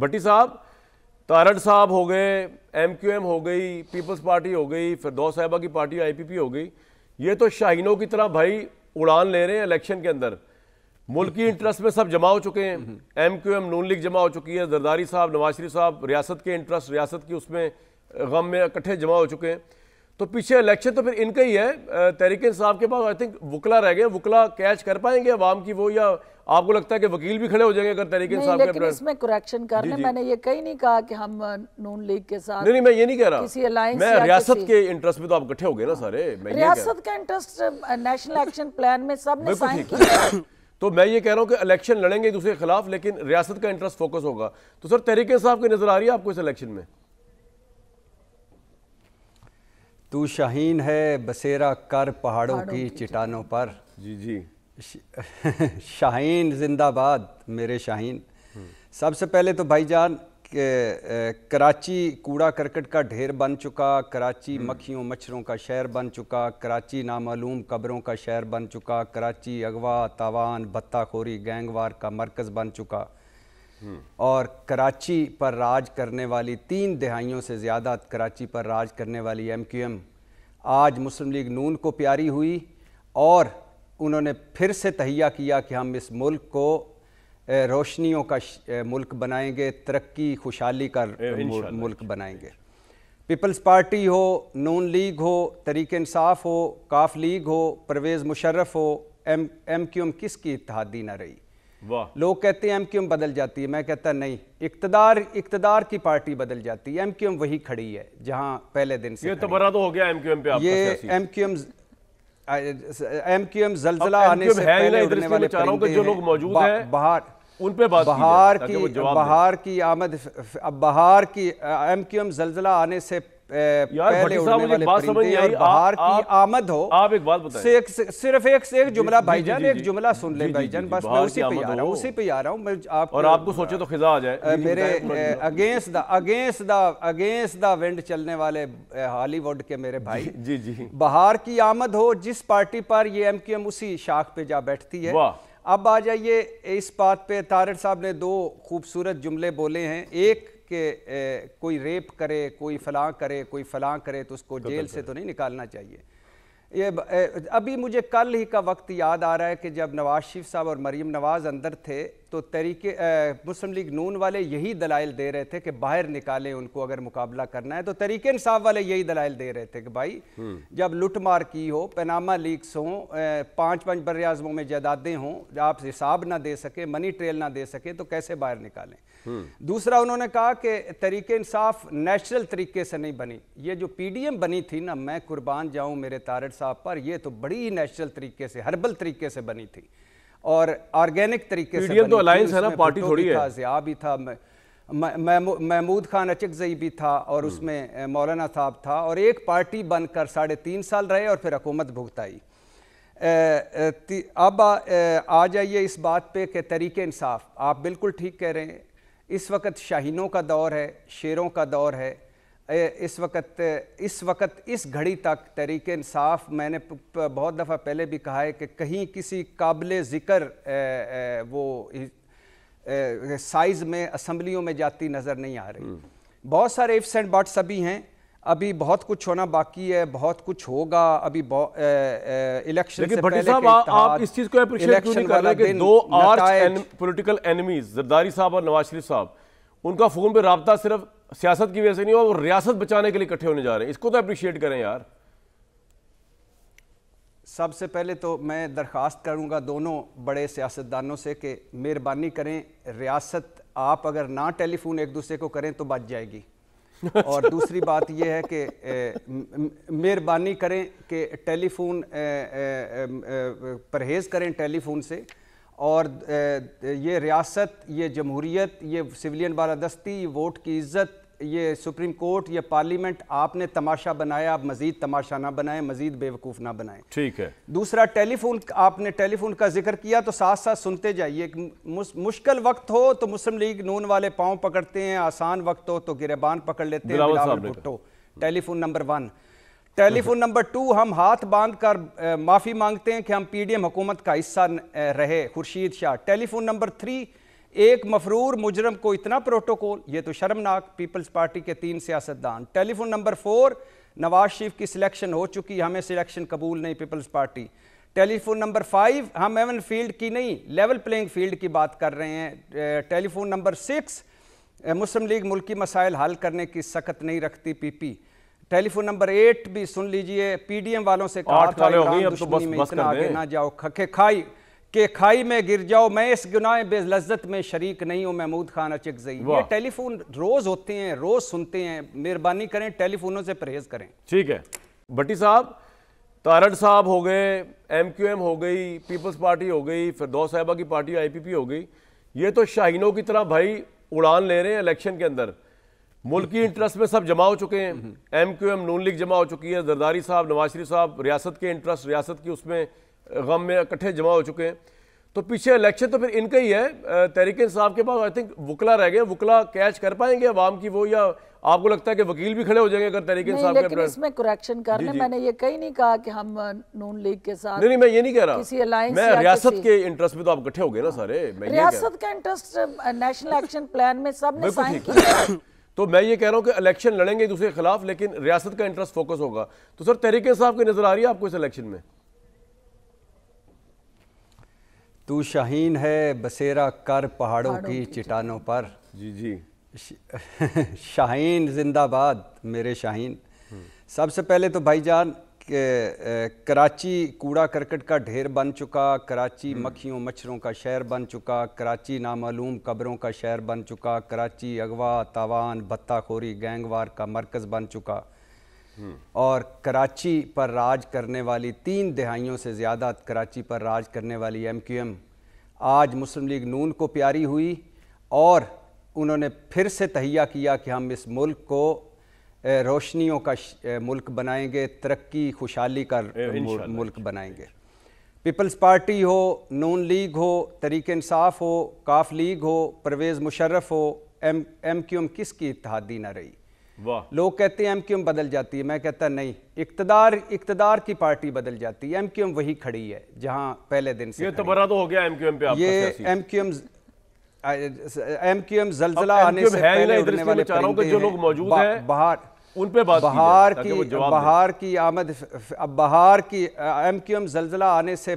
भट्टी साहब तारड़ साहब हो गए एमक्यूएम हो गई पीपल्स पार्टी हो गई फिर दो साहबा की पार्टी आईपीपी हो गई ये तो शाहीनों की तरह भाई उड़ान ले रहे हैं इलेक्शन के अंदर मुल्की इंटरेस्ट में सब जमा हो चुके हैं M Q M Noon league जमा हो चुकी है जरदारी साहब नवाज शरीफ साहब रियासत के इंटरेस्ट रियासत की उसमें गम में इकट्ठे जमा हो चुके हैं तो पीछे इलेक्शन तो फिर इनका ही है तहरीक साहब के पास आई थिंक वकला रह गए वकला कैच कर पाएंगे अवाम की वो या आपको लगता है कि वकील भी खड़े हो जाएंगे अगर तहरीक साहब लेकिन इसमें करेक्शन कर रहे मैंने ये कहीं नहीं कहा कि हम नून लीग के साथ नहीं, नहीं मैं ये नहीं कह रहा किसी मैं रियासत के इंटरेस्ट में तो आप इकट्ठे हो गए ना सारे रियासत का इंटरेस्ट नेशनल एक्शन प्लान में सब तो मैं ये कह रहा हूँ कि इलेक्शन लड़ेंगे दूसरे के खिलाफ लेकिन रियासत का इंटरेस्ट फोकस होगा तो सर तहरीक साहब की नजर आ रही है आपको इस इलेक्शन में तू शाहीन है बसेरा कर पहाड़ों की चट्टानों पर जी जी शाहीन जिंदाबाद मेरे शाहीन सबसे पहले तो भाईजान कराची कूड़ा करकट का ढेर बन चुका कराची हम्म। मक्खियों मच्छरों का शहर बन चुका कराची नामालूम कब्रों का शहर बन चुका कराची अगवा तावान भत्ताखोरी गैंगवार का मरकज़ बन चुका और कराची पर राज करने वाली तीन दहाइयों से ज़्यादा कराची पर राज करने वाली एम क्यू एम आज मुस्लिम लीग नून को प्यारी हुई और उन्होंने फिर से तहिया किया कि हम इस मुल्क को रोशनियों का मुल्क बनाएंगे तरक्की खुशहाली का मुल्क बनाएंगे पीपल्स पार्टी हो नून लीग हो तरीक इंसाफ हो काफ लीग हो परवेज़ मुशर्रफ हो एम एम क्यू एम किसकी इतिहादी ना रही लोग कहते हैं एमक्यूएम बदल जाती है मैं कहता नहीं इकतदार इकतदार की पार्टी बदल जाती है एमक्यूएम वही खड़ी है जहां पहले दिन से ये तो बरा तो हो गया एमक्यूएम क्यू एम पे ये एम एमक्यूएम एम जलजला आने से पहले उड़ने वाले जो लोग मौजूद हैं बाहर उन पे बात बहार की बहार की आमद अब बहार की एमक्यूएम जलजला आने से पहले उड़ने वाले बाहर की आमद हो आप एक बात बताएं सिर्फ एक एक जुमला भाईजान एक जुमला सुन ले भाईजान बस मैं उसी पे आ रहा हूं उसी पे आ रहा हूं मैं आप और आपको सोचे तो खिजा आ जाए मेरे against the against the against the wind चलने वाले हॉलीवुड के मेरे भाई जी जी बाहर की आमद हो जिस पार्टी पर ये एम उसी शाख पे जा बैठती है अब आ जाइए इस बात पे तारड़ साहब ने दो खूबसूरत जुमले बोले हैं एक कि कोई रेप करे कोई फलां करे कोई फलां करे तो उसको तो जेल तो से तो नहीं निकालना चाहिए ये अभी मुझे कल ही का वक्त याद आ रहा है कि जब नवाज शरीफ साहब और मरीम नवाज़ अंदर थे तो तरीके मुस्लिम लीग नून वाले यही दलाइल दे रहे थे कि बाहर निकालें उनको अगर मुकाबला करना है तो तरीके इंसाफ वाले यही दलाइल दे रहे थे कि भाई हम्म। जब लुटमार की हो पनामा लीग्स हों पाँच पाँच बर आजमों में जायदादें हों आप हिसाब ना दे सके मनी ट्रेल ना दे सके तो कैसे बाहर निकालें हम्म। दूसरा उन्होंने कहा कि तरीके इंसाफ नेचुरल तरीके से नहीं बनी ये जो पी बनी थी ना मैं कुर्बान जाऊँ मेरे तारड़ साहब पर ये तो बड़ी ही नेचुरल तरीके से हर्बल तरीके से बनी थी और ऑर्गेनिक तरीके से तो अलायंस है ना पार्टी थोड़ी है जिया भी था महमूद खान अचकजई भी था और हम्म। उसमें मौलाना साहब था और एक पार्टी बनकर साढ़े तीन साल रहे और फिर हुकूमत भुगताई अब आ जाइए इस बात पे कि तरीक इंसाफ आप बिल्कुल ठीक कह रहे हैं इस वक्त शाहीनों का दौर है शेरों का दौर है इस वक्त इस वक्त इस घड़ी तक तहरीक इंसाफ मैंने बहुत दफ़ा पहले भी कहा है कि कहीं किसी काबिल ज़िक्र वो साइज़ में असम्बलियों में जाती नज़र नहीं आ रही हम्म। बहुत सारे इफ्स एंड बट्स अभी हैं अभी बहुत कुछ होना बाकी है बहुत कुछ होगा अभी इलेक्शन से पहले साहब आप इस चीज को अप्रिशिएट क्यों नहीं कर रहे कि दो आर्च एन, पॉलिटिकल एनिमीज जरदारी साहब और नवाज शरीफ साहब उनका फोन पे रहा सिर्फ सियासत की वजह से नहीं वो रियासत बचाने के लिए इकट्ठे होने जा रहे हैं इसको तो अप्रिशिएट करें यार सबसे पहले तो मैं दरख्वास्त करूंगा दोनों बड़े सियासतदानों से कि मेहरबानी करें रियासत आप अगर ना टेलीफोन एक दूसरे को करें तो बच जाएगी और दूसरी बात यह है कि मेहरबानी करें कि टेलीफोन परहेज़ करें टेलीफोन से और ये रियासत ये जमहूरीत ये सिविलियन बालादस्ती वोट की इज़्ज़त ये सुप्रीम कोर्ट या पार्लियामेंट आपने तमाशा बनाया आप मजीद तमाशा ना बनाएं मजीद बेवकूफ़ ना बनाएं ठीक है दूसरा टेलीफोन आपने टेलीफोन का जिक्र किया तो साथ साथ सुनते जाइए मुश्किल वक्त हो तो मुस्लिम लीग नून वाले पाँव पकड़ते हैं आसान वक्त हो तो गिरेबान पकड़ लेते हैं telephone number one telephone number two हम हाथ बांध कर माफ़ी मांगते हैं कि हम पीडीएम हुकूमत का हिस्सा रहे Khurshid Shah telephone number three एक मफरूर मुजरम को इतना प्रोटोकॉल ये तो शर्मनाक पीपल्स पार्टी के तीन सियासतदान telephone number four Nawaz Sharif की सिलेक्शन हो चुकी हमें सिलेक्शन कबूल नहीं people's party telephone number five हम एवन फील्ड की नहीं लेवल प्लेइंग फील्ड की बात कर रहे हैं telephone number six Muslim League मुल्की मसाइल हल करने की सख्त नहीं रखती पीपी टेलीफोन नंबर एट भी सुन लीजिए पीडीएम वालों से कहा था तो आगे ना जाओ खखे खाई कि खाई में गिर जाओ मैं इस गुनाह बेलज्जत में शरीक नहीं हूँ महमूद खान अचिक ये टेलीफोन रोज होते हैं रोज सुनते हैं मेहरबानी करें टेलीफोनों से परहेज करें ठीक है भट्टी साहब तारड़ साहब हो गए एमक्यूएम हो गई पीपल्स पार्टी हो गई फिर दो साहबा की पार्टी आईपीपी हो गई ये तो शाहीनों की तरह भाई उड़ान ले रहे हैं इलेक्शन के अंदर मुल्की इंटरेस्ट में सब जमा हो चुके हैं M Q M Noon league जमा हो चुकी है जरदारी साहब नवाज शरीफ साहब रियासत के इंटरेस्ट रियासत की उसमें गम में इकट्ठे जमा हो चुके हैं तो पीछे इलेक्शन तो फिर इनका ही है तहरीक साहब के पास आई थिंक वकला रह गए वकला कैच कर पाएंगे अवाम की वो या आपको लगता है कि वकील भी खड़े हो जाएंगे अगर तहरीक साहब के के इसमें करेक्शन कर करने मैंने ये कहीं नहीं कहा कि हम नून लीग के साथ नहीं नहीं मैं ये नहीं कह रहा किसी अलायंस मैं रियासत के इंटरेस्ट में तो आप इकट्ठे हो गए ना सारे रियासत का इंटरेस्ट नेशनल एक्शन प्लान में सब ने साइन किया तो मैं ये कह रहा हूँ कि इलेक्शन लड़ेंगे दूसरे के खिलाफ लेकिन रियासत का इंटरेस्ट फोकस होगा तो सर तहरीक साहब की नजर आ रही है आपको इस इलेक्शन में तू शाहीन है बसेरा कर पहाड़ों की चट्टानों पर जी जी शाहीन जिंदाबाद मेरे शाहीन सबसे पहले तो भाईजान कराची कूड़ा करकट का ढेर बन चुका कराची हम्म। मक्खियों मच्छरों का शहर बन चुका कराची नामालूम कब्रों का शहर बन चुका कराची अगवा तावान भत्ताखोरी गैंगवार का मरकज़ बन चुका और कराची पर राज करने वाली तीन दहाइयों से ज़्यादा कराची पर राज करने वाली एम क्यू एम आज मुस्लिम लीग नून को प्यारी हुई और उन्होंने फिर से तहिया किया कि हम इस मुल्क को रोशनियों का मुल्क बनाएंगे तरक्की खुशहाली का मुल्क बनाएंगे पीपल्स पार्टी हो नून लीग हो तरीक इंसाफ हो काफ लीग हो परवेज़ मुशर्रफ हो एम एम क्यू एम किसकी इतिहादी ना रही लोग कहते हैं एम बदल जाती है मैं कहता नहीं इकतदार इकतदार की पार्टी बदल जाती है एम वही खड़ी है जहां पहले दिन से ये तो तबरा तो हो गया एमक्यूएम क्यू एम पे ये एम क्यू एम क्यू जलजला आने से पहले उड़ने वाले जो लोग मौजूद हैं बाहर उन पे बात बहार की बहार की आमद अब बहार की एम क्यू जलजला आने से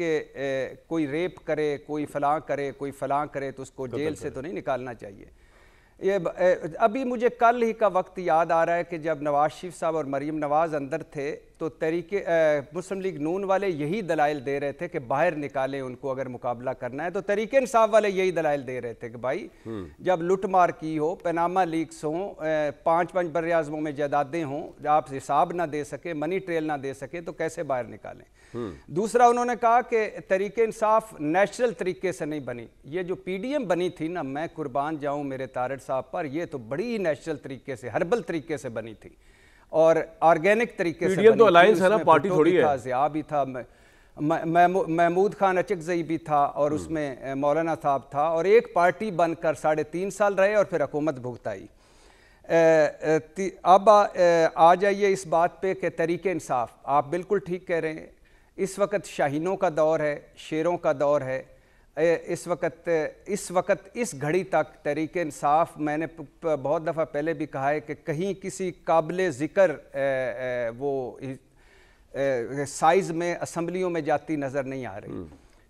कि कोई रेप करे कोई फलां करे कोई फलां करे तो उसको जेल से तो नहीं निकालना चाहिए ये अभी मुझे कल ही का वक्त याद आ रहा है कि जब नवाज शरीफ साहब और मरीम नवाज अंदर थे तो तरीके मुस्लिम लीग नून वाले यही दलाइल दे रहे थे कि बाहर निकालें उनको अगर मुकाबला करना है तो तरीके इंसाफ वाले यही दलाइल दे रहे थे कि भाई हम्म। जब लुटमार की हो पनामा लीग्स हों पाँच पाँच बर आजमों में जायदादें हों आप हिसाब ना दे सके मनी ट्रेल ना दे सके तो कैसे बाहर निकालें हम्म। दूसरा उन्होंने कहा कि तरीके इंसाफ नेचुरल तरीके से नहीं बनी ये जो पी बनी थी ना मैं कुर्बान जाऊँ मेरे तारड़ साहब पर यह तो बड़ी ही नेचुरल तरीके से हर्बल तरीके से बनी थी और ऑर्गेनिक तरीके से तो अलायंस है ना पार्टी थोड़ी है जिया भी था महमूद खान अचकजई भी था और हम्म। उसमें मौलाना साहब था और एक पार्टी बनकर साढ़े तीन साल रहे और फिर भुगत भुगताई अब आ, आ जाइए इस बात पे कि तरीके इंसाफ आप बिल्कुल ठीक कह रहे हैं इस वक्त शाहीनों का दौर है शेरों का दौर है इस वक्त इस वक्त इस घड़ी तक तरीके इंसाफ मैंने बहुत दफ़ा पहले भी कहा है कि कहीं किसी काबिल ज़िक्र वो साइज़ में असम्बलियों में जाती नज़र नहीं आ रही हम्म।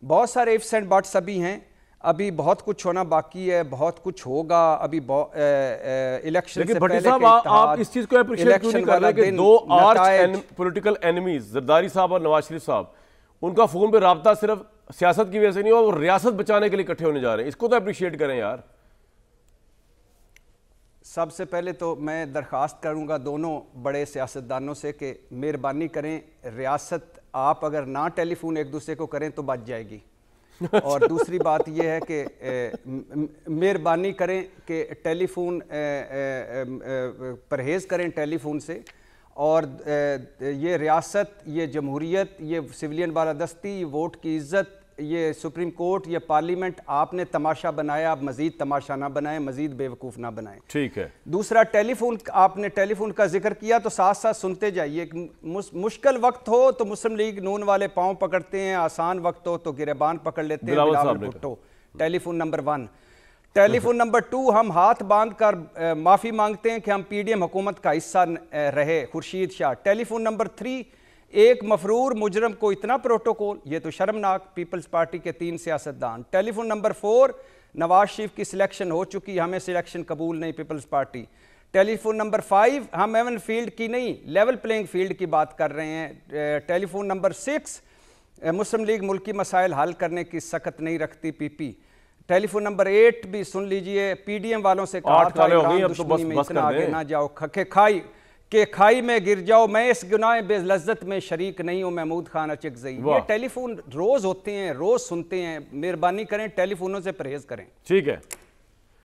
बहुत सारे इफ्स एंड बट्स अभी हैं अभी बहुत कुछ होना बाकी है बहुत कुछ होगा अभी इलेक्शन से पहले साहब आप इस चीज़ को अप्रिशिएट क्यों नहीं कर रहे कि दो आर्च पॉलिटिकल एनिमीज जरदारी साहब और नवाज शरीफ साहब उनका फ़ोन पर रबता सिर्फ सियासत की वजह से नहीं हुआ वो रियासत बचाने के लिए इकट्ठे होने जा रहे हैं इसको तो अप्रिशिएट करें यार सबसे पहले तो मैं दरख्वास्त करूंगा दोनों बड़े सियासतदानों से कि मेहरबानी करें रियासत आप अगर ना टेलीफोन एक दूसरे को करें तो बच जाएगी और दूसरी बात यह है कि मेहरबानी करें कि टेलीफोन परहेज़ करें टेलीफोन से और ये रियासत ये जमहूरीत ये सिविलियन बालादस्ती ये वोट की इज़्ज़त ये सुप्रीम कोर्ट ये पार्लियामेंट आपने तमाशा बनाया आप मज़ीद तमाशा ना बनाएं मज़ीद बेवकूफ़ ना बनाएं ठीक है दूसरा टेलीफोन आपने टेलीफोन का जिक्र किया तो साथ साथ सुनते जाइए मुश्किल वक्त हो तो मुस्लिम लीग नून वाले पाँव पकड़ते हैं आसान वक्त हो तो गिरबान पकड़ लेते हैं telephone number one telephone number two हम हाथ बांध कर माफ़ी मांगते हैं कि हम पीडीएम हुकूमत का हिस्सा रहे Khurshid Shah telephone number three एक मफरूर मुजरम को इतना प्रोटोकॉल ये तो शर्मनाक पीपल्स पार्टी के तीन सियासतदान telephone number four Nawaz Sharif की सिलेक्शन हो चुकी हमें सिलेक्शन कबूल नहीं people's party telephone number five हम एवन फील्ड की नहीं लेवल प्लेइंग फील्ड की बात कर रहे हैं telephone number six Muslim League मुल्की मसाइल हल करने की सख्त नहीं रखती P P -P. Telephone number eight भी सुन लीजिए पीडीएम वालों से कहा था तो बस, में बस इतना आगे ना जाओ खके खाई के खाई में गिर जाओ मैं इस गुनाह लज्जत में शरीक नहीं हूं महमूद खान अचक ये टेलीफोन रोज होते हैं रोज सुनते हैं मेहरबानी करें टेलीफोनों से परहेज करें ठीक है